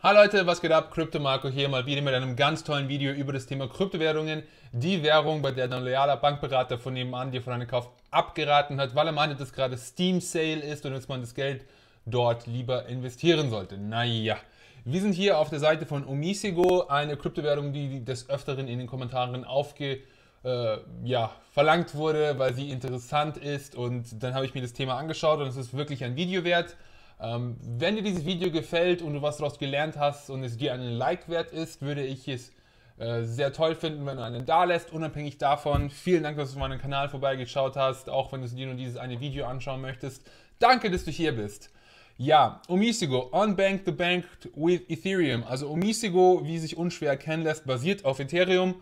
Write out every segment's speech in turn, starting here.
Hi Leute, was geht ab? Crypto Marco hier mal wieder mit einem ganz tollen Video über das Thema Kryptowährungen. Die Währung, bei der dein loyaler Bankberater von nebenan dir von einem Kauf abgeraten hat, weil er meinte, dass gerade Steam Sale ist und dass man das Geld dort lieber investieren sollte. Naja. Wir sind hier auf der Seite von Omisigo, eine Kryptowährung, die des Öfteren in den Kommentaren aufge, äh, ja, verlangt wurde, weil sie interessant ist. Und dann habe ich mir das Thema angeschaut und es ist wirklich ein Video wert. Ähm, wenn dir dieses Video gefällt und du was daraus gelernt hast und es dir einen Like wert ist, würde ich es äh, sehr toll finden, wenn du einen da lässt, unabhängig davon. Vielen Dank, dass du meinen Kanal vorbeigeschaut hast, auch wenn du dir nur dieses eine Video anschauen möchtest. Danke, dass du hier bist. Ja, Omisigo, Unbanked the Banked with Ethereum. Also Omisigo, wie sich unschwer erkennen lässt, basiert auf Ethereum.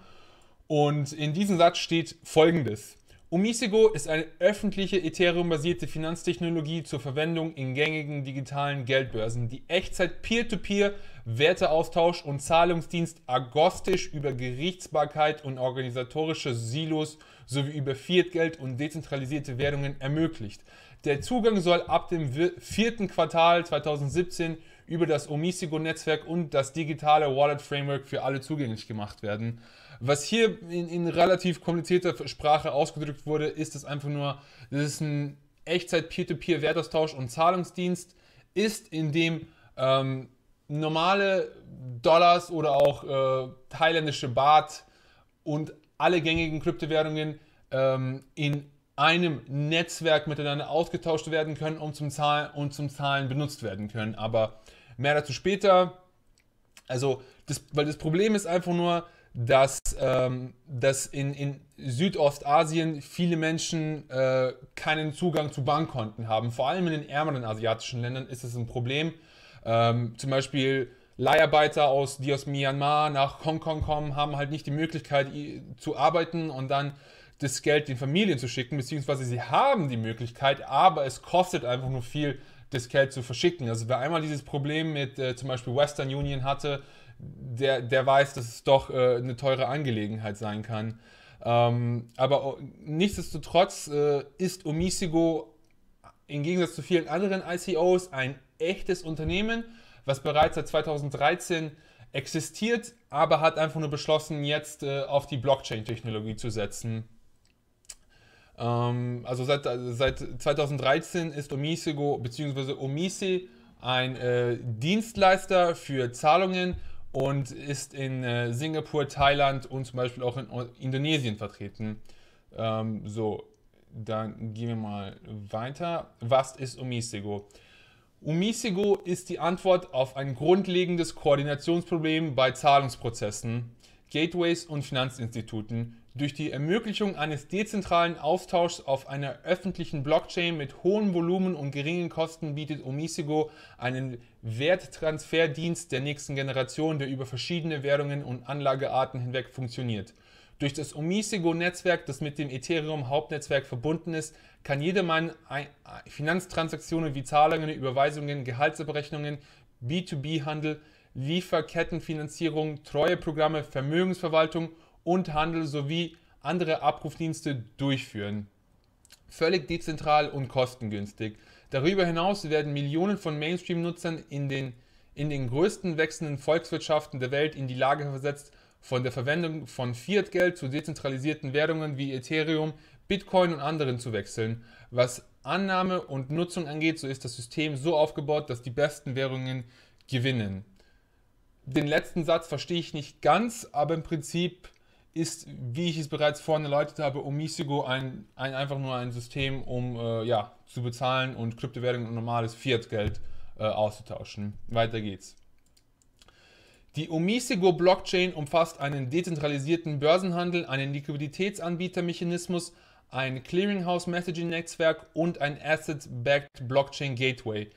Und in diesem Satz steht folgendes. Umisigo ist eine öffentliche Ethereum-basierte Finanztechnologie zur Verwendung in gängigen digitalen Geldbörsen, die Echtzeit Peer-to-Peer, -Peer, Werteaustausch und Zahlungsdienst agostisch über Gerichtsbarkeit und organisatorische Silos sowie über Fiatgeld und dezentralisierte Währungen ermöglicht. Der Zugang soll ab dem vierten Quartal 2017 über das Omisigo-Netzwerk und das digitale Wallet-Framework für alle zugänglich gemacht werden. Was hier in, in relativ komplizierter Sprache ausgedrückt wurde, ist es einfach nur, das ist ein Echtzeit-Peer-to-Peer-Wertaustausch und Zahlungsdienst ist, in dem ähm, normale Dollars oder auch äh, thailändische Baht und alle gängigen Kryptowährungen ähm, in einem Netzwerk miteinander ausgetauscht werden können und zum, Zahlen, und zum Zahlen benutzt werden können. Aber Mehr dazu später. Also, das, weil das Problem ist einfach nur, dass, ähm, dass in, in Südostasien viele Menschen äh, keinen Zugang zu Bankkonten haben. Vor allem in den ärmeren asiatischen Ländern ist es ein Problem. Ähm, zum Beispiel Leiharbeiter aus, die aus Myanmar nach Hongkong kommen, haben halt nicht die Möglichkeit zu arbeiten und dann das Geld den Familien zu schicken, beziehungsweise sie haben die Möglichkeit, aber es kostet einfach nur viel, das Geld zu verschicken. Also wer einmal dieses Problem mit äh, zum Beispiel Western Union hatte, der, der weiß, dass es doch äh, eine teure Angelegenheit sein kann. Ähm, aber äh, nichtsdestotrotz äh, ist Omisigo im Gegensatz zu vielen anderen ICOs ein echtes Unternehmen, was bereits seit 2013 existiert, aber hat einfach nur beschlossen, jetzt äh, auf die Blockchain-Technologie zu setzen. Ähm, also seit, also seit 2013 ist Omisego bzw. Omise ein äh, Dienstleister für Zahlungen und ist in äh, Singapur, Thailand und zum Beispiel auch in o Indonesien vertreten. Ähm, so, dann gehen wir mal weiter. Was ist Omisego? Umisigo ist die Antwort auf ein grundlegendes Koordinationsproblem bei Zahlungsprozessen. Gateways und Finanzinstituten durch die Ermöglichung eines dezentralen Austauschs auf einer öffentlichen Blockchain mit hohem Volumen und geringen Kosten bietet Omisigo einen Werttransferdienst der nächsten Generation, der über verschiedene Währungen und Anlagearten hinweg funktioniert. Durch das Omisigo-Netzwerk, das mit dem Ethereum-Hauptnetzwerk verbunden ist, kann jedermann Finanztransaktionen wie Zahlungen, Überweisungen, Gehaltsabrechnungen, B2B-Handel, Lieferkettenfinanzierung, Treueprogramme, Vermögensverwaltung und Handel sowie andere Abrufdienste durchführen. Völlig dezentral und kostengünstig. Darüber hinaus werden Millionen von Mainstream-Nutzern in den, in den größten wechselnden Volkswirtschaften der Welt in die Lage versetzt, von der Verwendung von Fiat-Geld zu dezentralisierten Währungen wie Ethereum, Bitcoin und anderen zu wechseln. Was Annahme und Nutzung angeht, so ist das System so aufgebaut, dass die besten Währungen gewinnen den letzten Satz verstehe ich nicht ganz, aber im Prinzip ist, wie ich es bereits vorhin erläutert habe, Omisigo ein, ein einfach nur ein System, um äh, ja, zu bezahlen und Kryptowährungen und normales Fiat-Geld äh, auszutauschen. Weiter geht's. Die Omisigo-Blockchain umfasst einen dezentralisierten Börsenhandel, einen Liquiditätsanbietermechanismus, ein Clearinghouse-Messaging-Netzwerk und ein Asset-Backed Blockchain-Gateway.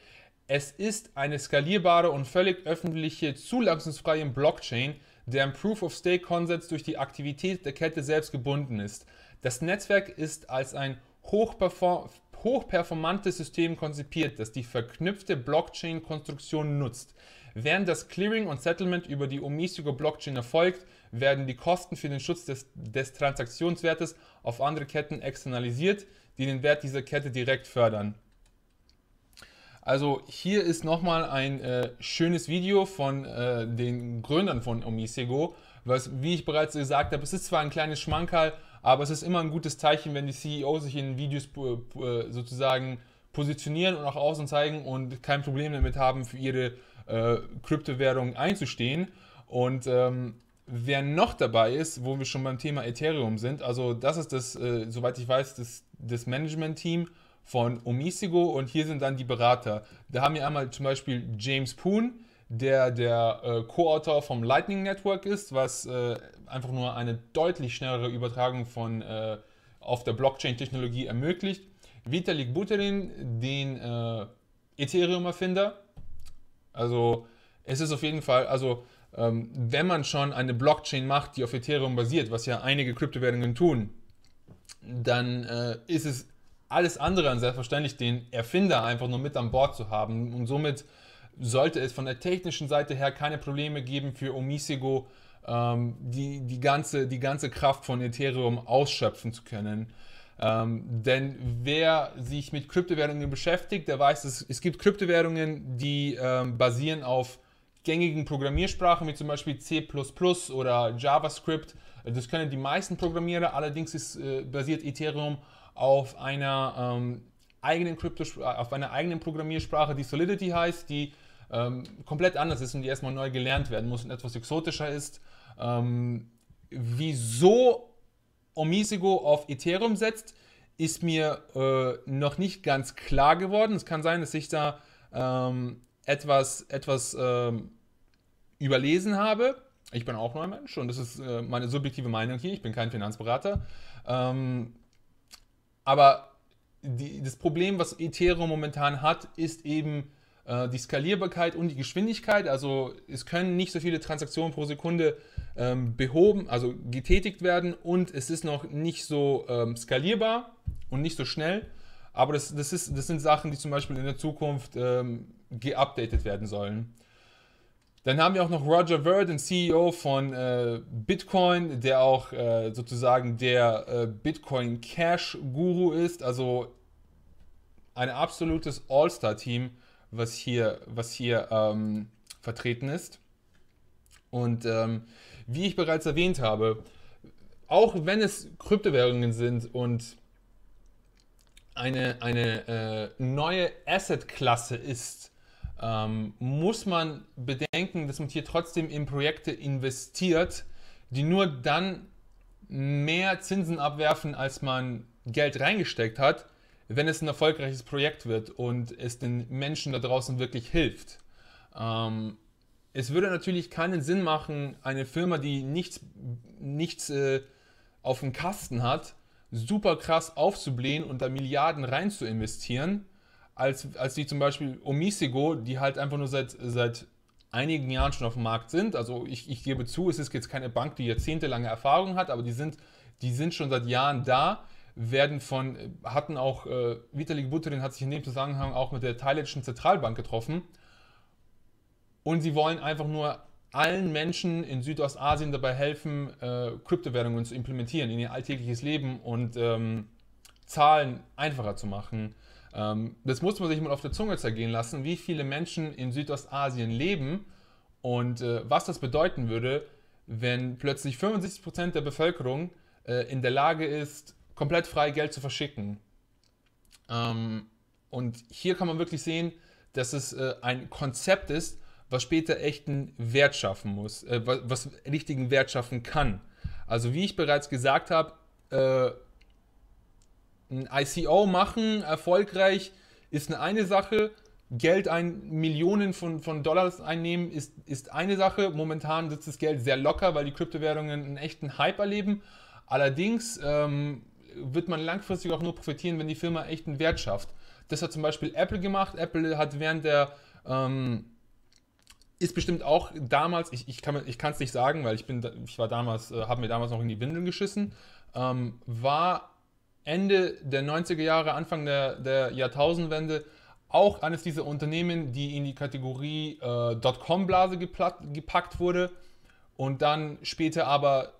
Es ist eine skalierbare und völlig öffentliche, zulassungsfreie Blockchain, deren Proof of Stake Konsens durch die Aktivität der Kette selbst gebunden ist. Das Netzwerk ist als ein hochperformantes System konzipiert, das die verknüpfte Blockchain-Konstruktion nutzt. Während das Clearing und Settlement über die Omisigo Blockchain erfolgt, werden die Kosten für den Schutz des, des Transaktionswertes auf andere Ketten externalisiert, die den Wert dieser Kette direkt fördern. Also hier ist nochmal ein äh, schönes Video von äh, den Gründern von Omisego, was, wie ich bereits gesagt habe, es ist zwar ein kleines Schmankerl, aber es ist immer ein gutes Zeichen, wenn die CEO sich in Videos äh, äh sozusagen positionieren und auch außen zeigen und kein Problem damit haben, für ihre äh, Kryptowährung einzustehen. Und ähm, wer noch dabei ist, wo wir schon beim Thema Ethereum sind, also das ist das, äh, soweit ich weiß, das, das Management-Team von Omisigo und hier sind dann die Berater. Da haben wir einmal zum Beispiel James Poon, der der äh, Co-Autor vom Lightning Network ist, was äh, einfach nur eine deutlich schnellere Übertragung von äh, auf der Blockchain-Technologie ermöglicht. Vitalik Buterin, den äh, Ethereum-Erfinder. Also es ist auf jeden Fall, also ähm, wenn man schon eine Blockchain macht, die auf Ethereum basiert, was ja einige Kryptowährungen tun, dann äh, ist es alles andere an selbstverständlich, den Erfinder einfach nur mit an Bord zu haben. Und somit sollte es von der technischen Seite her keine Probleme geben für Omisego, ähm, die, die, ganze, die ganze Kraft von Ethereum ausschöpfen zu können. Ähm, denn wer sich mit Kryptowährungen beschäftigt, der weiß, es, es gibt Kryptowährungen, die ähm, basieren auf gängigen Programmiersprachen wie zum Beispiel C oder JavaScript. Das können die meisten Programmierer, allerdings ist, äh, basiert Ethereum auf auf einer ähm, eigenen Krypto auf einer eigenen Programmiersprache, die Solidity heißt, die ähm, komplett anders ist und die erstmal neu gelernt werden muss und etwas exotischer ist. Ähm, wieso Omisigo auf Ethereum setzt, ist mir äh, noch nicht ganz klar geworden. Es kann sein, dass ich da ähm, etwas, etwas ähm, überlesen habe. Ich bin auch nur ein Mensch und das ist äh, meine subjektive Meinung hier. Ich bin kein Finanzberater. Ähm, aber die, das Problem, was Ethereum momentan hat, ist eben äh, die Skalierbarkeit und die Geschwindigkeit. Also es können nicht so viele Transaktionen pro Sekunde ähm, behoben, also getätigt werden und es ist noch nicht so ähm, skalierbar und nicht so schnell. Aber das, das, ist, das sind Sachen, die zum Beispiel in der Zukunft ähm, geupdatet werden sollen. Dann haben wir auch noch Roger Ver, CEO von äh, Bitcoin, der auch äh, sozusagen der äh, Bitcoin Cash Guru ist. Also ein absolutes All-Star-Team, was hier, was hier ähm, vertreten ist. Und ähm, wie ich bereits erwähnt habe, auch wenn es Kryptowährungen sind und eine, eine äh, neue Asset-Klasse ist, ähm, muss man bedenken, dass man hier trotzdem in Projekte investiert, die nur dann mehr Zinsen abwerfen, als man Geld reingesteckt hat, wenn es ein erfolgreiches Projekt wird und es den Menschen da draußen wirklich hilft. Ähm, es würde natürlich keinen Sinn machen, eine Firma, die nichts, nichts äh, auf dem Kasten hat, super krass aufzublähen und da Milliarden rein zu investieren, als, als die zum Beispiel Omisigo, die halt einfach nur seit, seit einigen Jahren schon auf dem Markt sind. Also ich, ich gebe zu, es ist jetzt keine Bank, die jahrzehntelange Erfahrung hat, aber die sind, die sind schon seit Jahren da, werden von, hatten auch, äh, Vitalik Buterin hat sich in dem Zusammenhang auch mit der thailändischen Zentralbank getroffen. Und sie wollen einfach nur allen Menschen in Südostasien dabei helfen, äh, Kryptowährungen zu implementieren in ihr alltägliches Leben und ähm, Zahlen einfacher zu machen. Ähm, das muss man sich mal auf der Zunge zergehen lassen, wie viele Menschen in Südostasien leben und äh, was das bedeuten würde, wenn plötzlich 65% der Bevölkerung äh, in der Lage ist, komplett frei Geld zu verschicken. Ähm, und hier kann man wirklich sehen, dass es äh, ein Konzept ist, was später echten Wert schaffen muss, was richtigen Wert schaffen kann. Also wie ich bereits gesagt habe, ein ICO machen, erfolgreich, ist eine, eine Sache. Geld ein, Millionen von, von Dollars einnehmen ist, ist eine Sache. Momentan sitzt das Geld sehr locker, weil die Kryptowährungen einen echten Hype erleben. Allerdings ähm, wird man langfristig auch nur profitieren, wenn die Firma echten Wert schafft. Das hat zum Beispiel Apple gemacht. Apple hat während der ähm, ist bestimmt auch damals, ich, ich kann es nicht sagen, weil ich bin, ich war damals, äh, habe mir damals noch in die Windeln geschissen, ähm, war Ende der 90er Jahre, Anfang der, der Jahrtausendwende auch eines dieser Unternehmen, die in die Kategorie äh, Dotcom-Blase gepackt wurde und dann später aber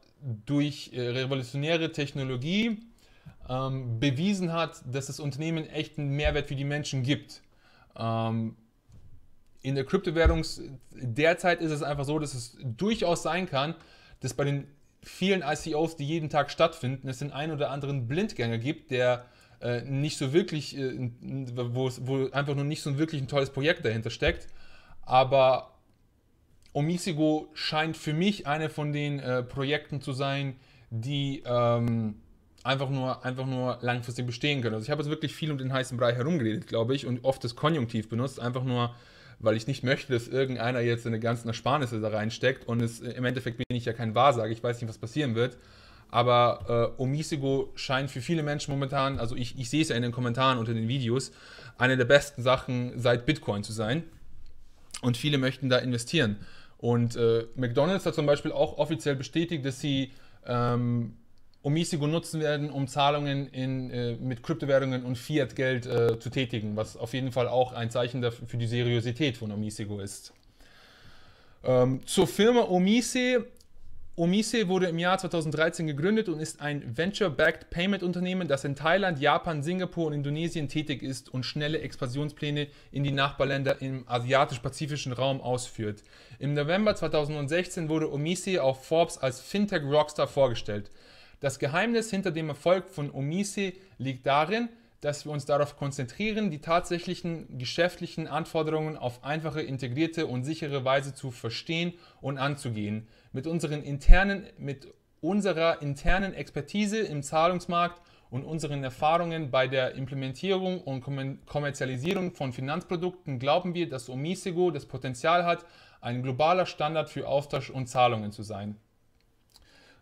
durch äh, revolutionäre Technologie ähm, bewiesen hat, dass das Unternehmen echten Mehrwert für die Menschen gibt. Ähm, in der Kryptowährungs derzeit ist es einfach so, dass es durchaus sein kann, dass bei den vielen ICOs, die jeden Tag stattfinden, es den einen oder anderen Blindgänger gibt, der äh, nicht so wirklich, äh, wo einfach nur nicht so wirklich ein tolles Projekt dahinter steckt. Aber Omisigo scheint für mich eine von den äh, Projekten zu sein, die ähm, einfach, nur, einfach nur langfristig bestehen können. Also ich habe jetzt wirklich viel um den heißen Brei herumgeredet, glaube ich, und oft das Konjunktiv benutzt, einfach nur weil ich nicht möchte, dass irgendeiner jetzt seine ganzen Ersparnisse da reinsteckt und es, äh, im Endeffekt bin ich ja kein Wahrsager, ich weiß nicht, was passieren wird. Aber äh, Omisigo scheint für viele Menschen momentan, also ich, ich sehe es ja in den Kommentaren unter den Videos, eine der besten Sachen seit Bitcoin zu sein. Und viele möchten da investieren. Und äh, McDonald's hat zum Beispiel auch offiziell bestätigt, dass sie ähm, Omisigo nutzen werden, um Zahlungen in, äh, mit Kryptowährungen und Fiat-Geld äh, zu tätigen, was auf jeden Fall auch ein Zeichen dafür, für die Seriosität von Omisigo ist. Ähm, zur Firma Omise. Omise wurde im Jahr 2013 gegründet und ist ein Venture-Backed Payment-Unternehmen, das in Thailand, Japan, Singapur und Indonesien tätig ist und schnelle Expansionspläne in die Nachbarländer im asiatisch-pazifischen Raum ausführt. Im November 2016 wurde Omise auf Forbes als Fintech-Rockstar vorgestellt. Das Geheimnis hinter dem Erfolg von Omise liegt darin, dass wir uns darauf konzentrieren, die tatsächlichen geschäftlichen Anforderungen auf einfache, integrierte und sichere Weise zu verstehen und anzugehen. Mit, unseren internen, mit unserer internen Expertise im Zahlungsmarkt und unseren Erfahrungen bei der Implementierung und Kommerzialisierung von Finanzprodukten glauben wir, dass Omisego das Potenzial hat, ein globaler Standard für Austausch und Zahlungen zu sein.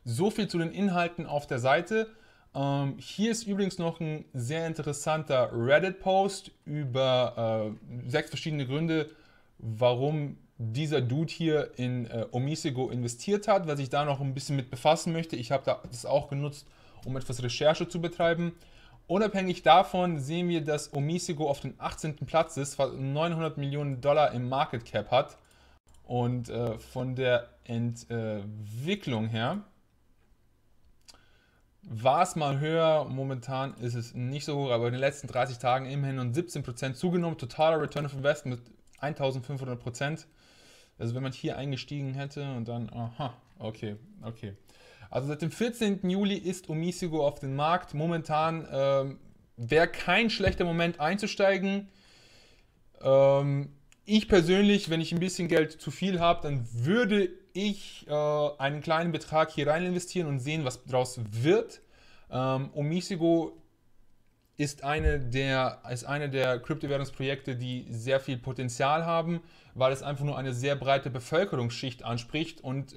So viel zu den Inhalten auf der Seite. Ähm, hier ist übrigens noch ein sehr interessanter Reddit-Post über äh, sechs verschiedene Gründe, warum dieser Dude hier in äh, Omisego investiert hat, was ich da noch ein bisschen mit befassen möchte. Ich habe da das auch genutzt, um etwas Recherche zu betreiben. Unabhängig davon sehen wir, dass Omisego auf dem 18. Platz ist, was 900 Millionen Dollar im Market Cap hat. Und äh, von der Entwicklung her war es mal höher, momentan ist es nicht so hoch, aber in den letzten 30 Tagen immerhin um 17% zugenommen. Totaler Return of Investment mit 1500%. Also wenn man hier eingestiegen hätte und dann, aha, okay, okay. Also seit dem 14. Juli ist Omisigo auf dem Markt. Momentan ähm, wäre kein schlechter Moment einzusteigen. Ähm, ich persönlich, wenn ich ein bisschen Geld zu viel habe, dann würde ich ich äh, einen kleinen Betrag hier rein investieren und sehen, was daraus wird. Ähm, Omisigo ist eine der, ist eine der Kryptowährungsprojekte, die sehr viel Potenzial haben, weil es einfach nur eine sehr breite Bevölkerungsschicht anspricht und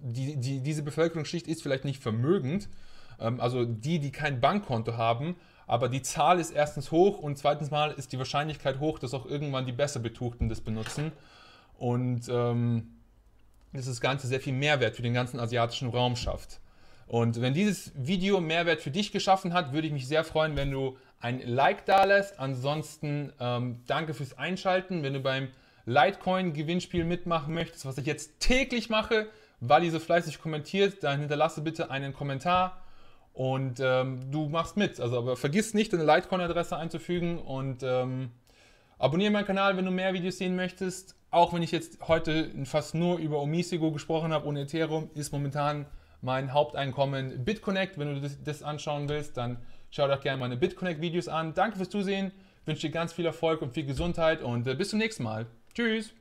die, die, diese Bevölkerungsschicht ist vielleicht nicht vermögend, ähm, also die, die kein Bankkonto haben, aber die Zahl ist erstens hoch und zweitens mal ist die Wahrscheinlichkeit hoch, dass auch irgendwann die besser Betuchten das benutzen und ähm, dass das Ganze sehr viel Mehrwert für den ganzen asiatischen Raum schafft. Und wenn dieses Video Mehrwert für dich geschaffen hat, würde ich mich sehr freuen, wenn du ein Like da lässt. Ansonsten ähm, danke fürs Einschalten. Wenn du beim Litecoin-Gewinnspiel mitmachen möchtest, was ich jetzt täglich mache, weil ihr so fleißig kommentiert, dann hinterlasse bitte einen Kommentar und ähm, du machst mit. Also aber vergiss nicht, deine Litecoin-Adresse einzufügen und ähm, Abonniere meinen Kanal, wenn du mehr Videos sehen möchtest. Auch wenn ich jetzt heute fast nur über Omisigo gesprochen habe und Ethereum, ist momentan mein Haupteinkommen BitConnect. Wenn du das, das anschauen willst, dann schau doch gerne meine BitConnect-Videos an. Danke fürs Zusehen, wünsche dir ganz viel Erfolg und viel Gesundheit und äh, bis zum nächsten Mal. Tschüss!